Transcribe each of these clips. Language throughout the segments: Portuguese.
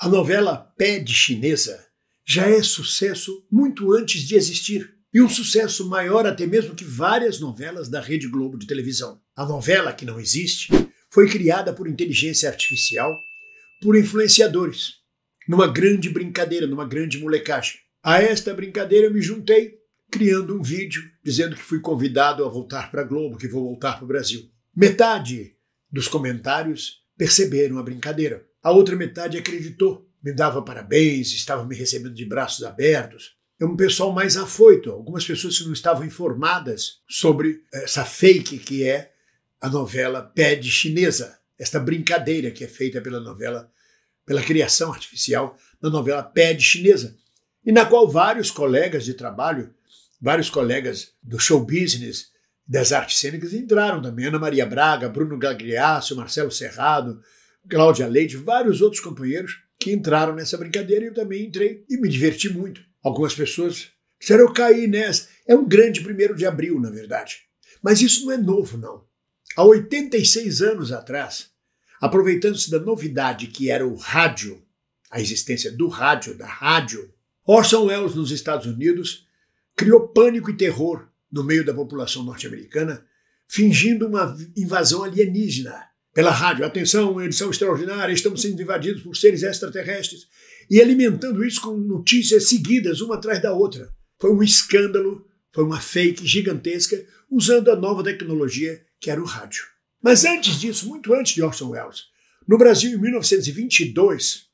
A novela Pé de Chinesa já é sucesso muito antes de existir, e um sucesso maior até mesmo que várias novelas da Rede Globo de televisão. A novela que não existe foi criada por inteligência artificial, por influenciadores, numa grande brincadeira, numa grande molecagem. A esta brincadeira eu me juntei, criando um vídeo dizendo que fui convidado a voltar para a Globo, que vou voltar para o Brasil. Metade dos comentários perceberam a brincadeira a outra metade acreditou, me dava parabéns, estava me recebendo de braços abertos. É um pessoal mais afoito, algumas pessoas que não estavam informadas sobre essa fake que é a novela de Chinesa, esta brincadeira que é feita pela novela, pela criação artificial da novela de Chinesa, e na qual vários colegas de trabalho, vários colegas do show business, das artes cênicas entraram também, Ana Maria Braga, Bruno Gagliasso, Marcelo Serrado, Cláudia Leite, vários outros companheiros que entraram nessa brincadeira e eu também entrei e me diverti muito. Algumas pessoas disseram eu caí nessa. É um grande primeiro de abril, na verdade. Mas isso não é novo, não. Há 86 anos atrás, aproveitando-se da novidade que era o rádio, a existência do rádio, da rádio, Orson Welles, nos Estados Unidos, criou pânico e terror no meio da população norte-americana, fingindo uma invasão alienígena pela rádio. Atenção, edição extraordinária, estamos sendo invadidos por seres extraterrestres. E alimentando isso com notícias seguidas, uma atrás da outra. Foi um escândalo, foi uma fake gigantesca, usando a nova tecnologia que era o rádio. Mas antes disso, muito antes de Orson Welles, no Brasil, em 1922,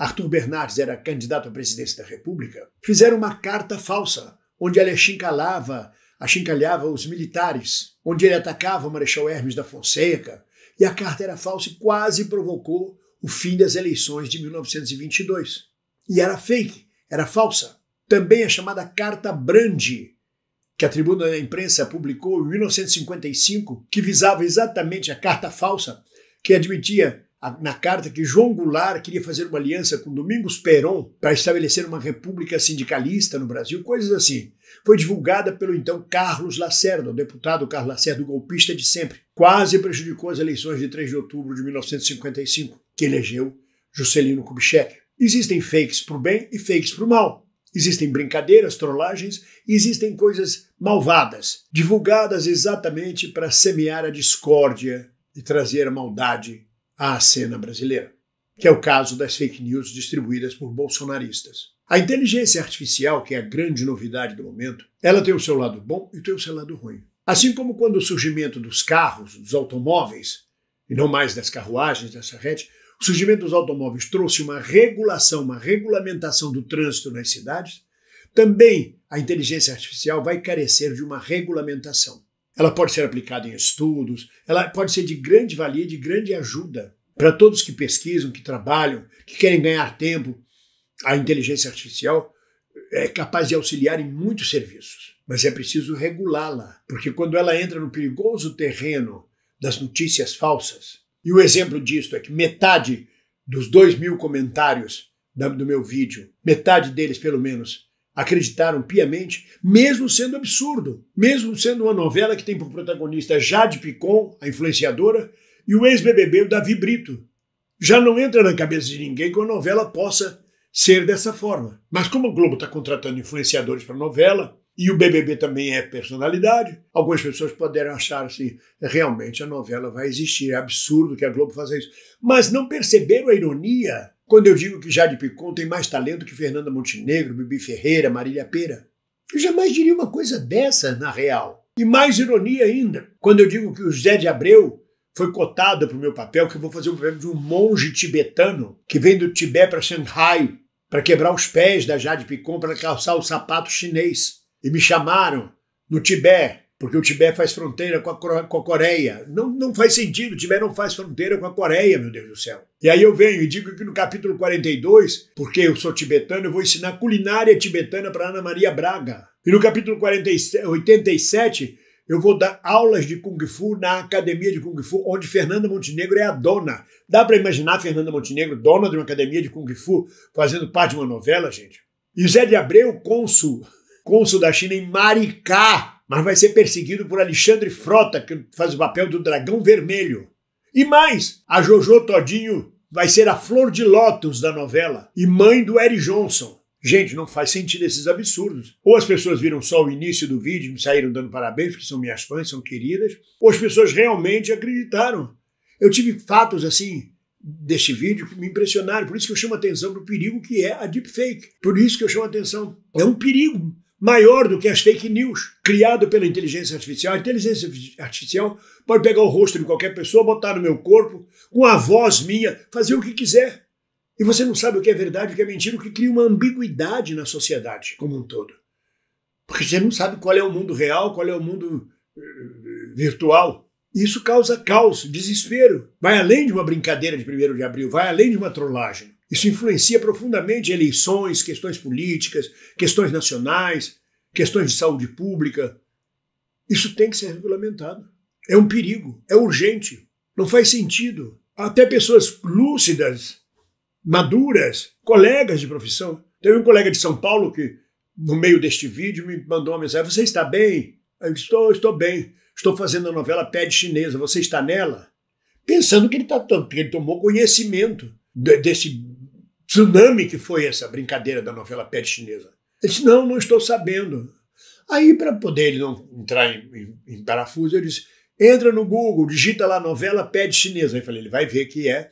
Arthur Bernardes era candidato à presidência da República, fizeram uma carta falsa, onde ele achincalhava, achincalhava os militares, onde ele atacava o Marechal Hermes da Fonseca, e a carta era falsa e quase provocou o fim das eleições de 1922. E era fake, era falsa. Também a chamada Carta Brandi, que a Tribuna da Imprensa publicou em 1955, que visava exatamente a carta falsa, que admitia na carta que João Goulart queria fazer uma aliança com Domingos Perón para estabelecer uma república sindicalista no Brasil, coisas assim. Foi divulgada pelo então Carlos Lacerda, o deputado Carlos Lacerda, o golpista de sempre quase prejudicou as eleições de 3 de outubro de 1955, que elegeu Juscelino Kubitschek. Existem fakes para o bem e fakes para o mal. Existem brincadeiras, trollagens e existem coisas malvadas, divulgadas exatamente para semear a discórdia e trazer a maldade à cena brasileira, que é o caso das fake news distribuídas por bolsonaristas. A inteligência artificial, que é a grande novidade do momento, ela tem o seu lado bom e tem o seu lado ruim. Assim como quando o surgimento dos carros, dos automóveis, e não mais das carruagens, dessa rede, o surgimento dos automóveis trouxe uma regulação, uma regulamentação do trânsito nas cidades, também a inteligência artificial vai carecer de uma regulamentação. Ela pode ser aplicada em estudos, ela pode ser de grande valia, de grande ajuda para todos que pesquisam, que trabalham, que querem ganhar tempo. A inteligência artificial é capaz de auxiliar em muitos serviços mas é preciso regulá-la, porque quando ela entra no perigoso terreno das notícias falsas, e o exemplo disto é que metade dos dois mil comentários do meu vídeo, metade deles pelo menos, acreditaram piamente, mesmo sendo absurdo, mesmo sendo uma novela que tem por protagonista Jade Picon, a influenciadora, e o ex-BBB o Davi Brito. Já não entra na cabeça de ninguém que uma novela possa ser dessa forma. Mas como o Globo está contratando influenciadores para novela, e o BBB também é personalidade. Algumas pessoas poderão achar assim, realmente a novela vai existir, é absurdo que a Globo faça isso. Mas não perceberam a ironia quando eu digo que Jade Picon tem mais talento que Fernanda Montenegro, Bibi Ferreira, Marília Pera. Eu jamais diria uma coisa dessa na real. E mais ironia ainda, quando eu digo que o José de Abreu foi cotado para o meu papel, que eu vou fazer o papel de um monge tibetano que vem do Tibete para Xangai para quebrar os pés da Jade Picon para calçar o sapato chinês e me chamaram no Tibete, porque o Tibete faz fronteira com a, com a Coreia. Não, não faz sentido, o Tibete não faz fronteira com a Coreia, meu Deus do céu. E aí eu venho e digo que no capítulo 42, porque eu sou tibetano, eu vou ensinar culinária tibetana para Ana Maria Braga. E no capítulo 47, 87, eu vou dar aulas de Kung Fu na academia de Kung Fu, onde Fernanda Montenegro é a dona. Dá para imaginar Fernanda Montenegro, dona de uma academia de Kung Fu, fazendo parte de uma novela, gente? E Zé de Abreu, cônsul cônsul da China em Maricá, mas vai ser perseguido por Alexandre Frota, que faz o papel do Dragão Vermelho. E mais, a Jojo Todinho vai ser a flor de lótus da novela e mãe do Eric Johnson. Gente, não faz sentido esses absurdos. Ou as pessoas viram só o início do vídeo, me saíram dando parabéns, porque são minhas fãs, são queridas, ou as pessoas realmente acreditaram. Eu tive fatos assim deste vídeo que me impressionaram, por isso que eu chamo atenção para o perigo que é a deepfake. Por isso que eu chamo atenção. É um perigo maior do que as fake news, criado pela inteligência artificial. A inteligência artificial pode pegar o rosto de qualquer pessoa, botar no meu corpo, com a voz minha, fazer o que quiser. E você não sabe o que é verdade, o que é mentira, o que cria uma ambiguidade na sociedade como um todo. Porque você não sabe qual é o mundo real, qual é o mundo eh, virtual. Isso causa caos, desespero. Vai além de uma brincadeira de 1 de abril, vai além de uma trollagem. Isso influencia profundamente eleições, questões políticas, questões nacionais, questões de saúde pública. Isso tem que ser regulamentado. É um perigo, é urgente, não faz sentido. Até pessoas lúcidas, maduras, colegas de profissão. Teve um colega de São Paulo que, no meio deste vídeo, me mandou uma mensagem: Você está bem? Eu estou, estou bem. Estou fazendo a novela de Chinesa, você está nela? Pensando que ele, tá, que ele tomou conhecimento desse tsunami que foi essa brincadeira da novela Pé Chinesa. Ele disse, não, não estou sabendo. Aí, para poder ele não entrar em, em, em parafuso, eu disse, entra no Google, digita lá novela Pé Chinesa. Aí falei, ele vai ver que é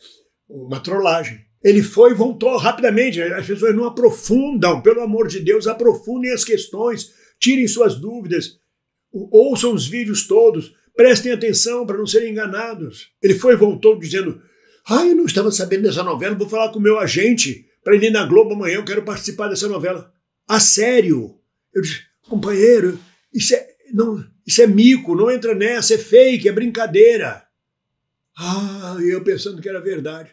uma trollagem. Ele foi e voltou rapidamente. As pessoas não aprofundam, pelo amor de Deus, aprofundem as questões, tirem suas dúvidas, ouçam os vídeos todos, prestem atenção para não serem enganados. Ele foi e voltou dizendo ah, eu não estava sabendo dessa novela, vou falar com o meu agente para ele ir na Globo amanhã, eu quero participar dessa novela. A sério? Eu disse, companheiro, isso é, não, isso é mico, não entra nessa, é fake, é brincadeira. Ah, eu pensando que era verdade.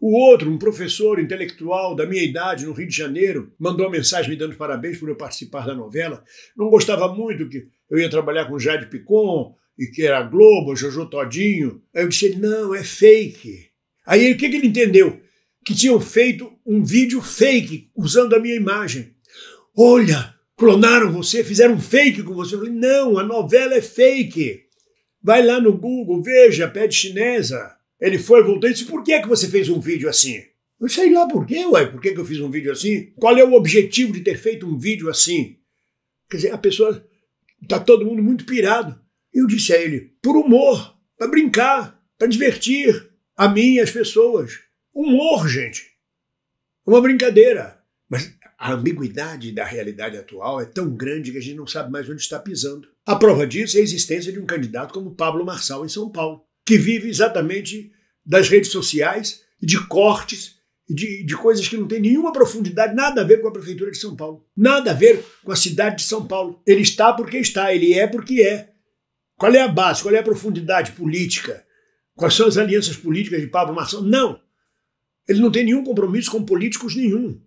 O outro, um professor intelectual da minha idade, no Rio de Janeiro, mandou uma mensagem me dando parabéns por eu participar da novela. Não gostava muito que eu ia trabalhar com Jade Picon, e que era Globo, Jojo Todinho. Aí eu disse, não, é fake. Aí o que, que ele entendeu? Que tinham feito um vídeo fake usando a minha imagem. Olha, clonaram você, fizeram um fake com você. Eu falei, não, a novela é fake. Vai lá no Google, veja, pede chinesa. Ele foi, voltou e disse, por que, é que você fez um vídeo assim? Eu sei lá por quê, ué, por que, que eu fiz um vídeo assim? Qual é o objetivo de ter feito um vídeo assim? Quer dizer, a pessoa, tá todo mundo muito pirado. Eu disse a ele, por humor, para brincar, para divertir, a mim e as pessoas. Humor, gente. Uma brincadeira. Mas a ambiguidade da realidade atual é tão grande que a gente não sabe mais onde está pisando. A prova disso é a existência de um candidato como Pablo Marçal em São Paulo, que vive exatamente das redes sociais, de cortes, de, de coisas que não tem nenhuma profundidade, nada a ver com a Prefeitura de São Paulo, nada a ver com a cidade de São Paulo. Ele está porque está, ele é porque é. Qual é a base, qual é a profundidade política Quais são as alianças políticas de Pablo Marçal? Não. Ele não tem nenhum compromisso com políticos nenhum.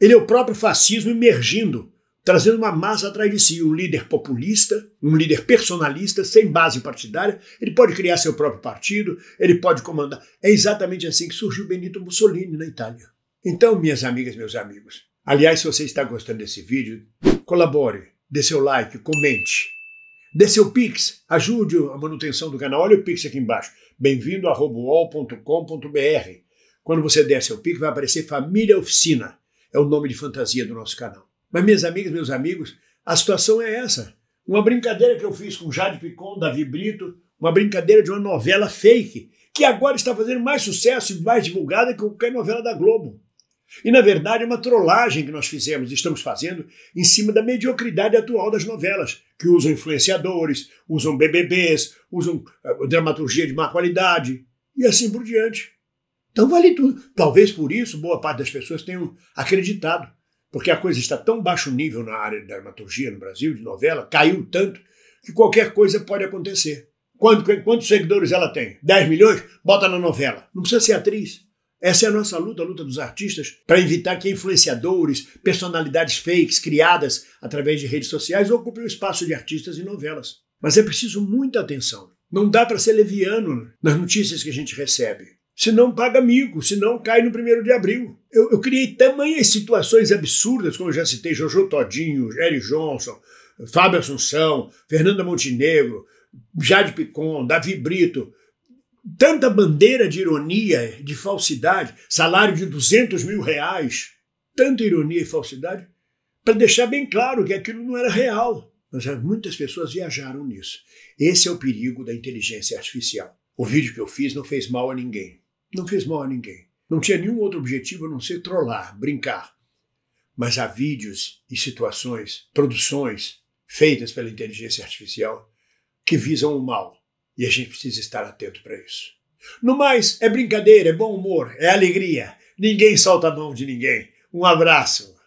Ele é o próprio fascismo emergindo, trazendo uma massa atrás de si. Um líder populista, um líder personalista, sem base partidária. Ele pode criar seu próprio partido, ele pode comandar. É exatamente assim que surgiu Benito Mussolini na Itália. Então, minhas amigas, meus amigos, aliás, se você está gostando desse vídeo, colabore, dê seu like, comente, dê seu Pix, ajude a manutenção do canal. Olha o Pix aqui embaixo bem-vindo a robowall.com.br. Quando você der seu pique, vai aparecer Família Oficina. É o nome de fantasia do nosso canal. Mas, minhas amigas, meus amigos, a situação é essa. Uma brincadeira que eu fiz com Jade Picon, Davi Brito, uma brincadeira de uma novela fake, que agora está fazendo mais sucesso e mais divulgada que qualquer novela da Globo. E, na verdade, é uma trollagem que nós fizemos e estamos fazendo em cima da mediocridade atual das novelas, que usam influenciadores, usam BBBs, usam eh, dramaturgia de má qualidade e assim por diante. Então vale tudo. Talvez por isso boa parte das pessoas tenham acreditado, porque a coisa está tão baixo nível na área de dramaturgia no Brasil, de novela, caiu tanto, que qualquer coisa pode acontecer. Quanto, quantos seguidores ela tem? 10 milhões? Bota na novela. Não precisa ser atriz. Essa é a nossa luta, a luta dos artistas, para evitar que influenciadores, personalidades fakes criadas através de redes sociais ocupem o espaço de artistas e novelas. Mas é preciso muita atenção. Não dá para ser leviano nas notícias que a gente recebe. Se não paga amigo, se não cai no primeiro de abril. Eu, eu criei tamanhas situações absurdas, como eu já citei Jojo Todinho, Jerry Johnson, Fábio Assunção, Fernanda Montenegro, Jade Picon, Davi Brito, tanta bandeira de ironia, de falsidade, salário de 200 mil reais, tanta ironia e falsidade, para deixar bem claro que aquilo não era real. Mas é, muitas pessoas viajaram nisso. Esse é o perigo da inteligência artificial. O vídeo que eu fiz não fez mal a ninguém. Não fez mal a ninguém. Não tinha nenhum outro objetivo a não ser trollar, brincar. Mas há vídeos e situações, produções feitas pela inteligência artificial que visam o mal e a gente precisa estar atento para isso. No mais, é brincadeira, é bom humor, é alegria. Ninguém solta a mão de ninguém. Um abraço.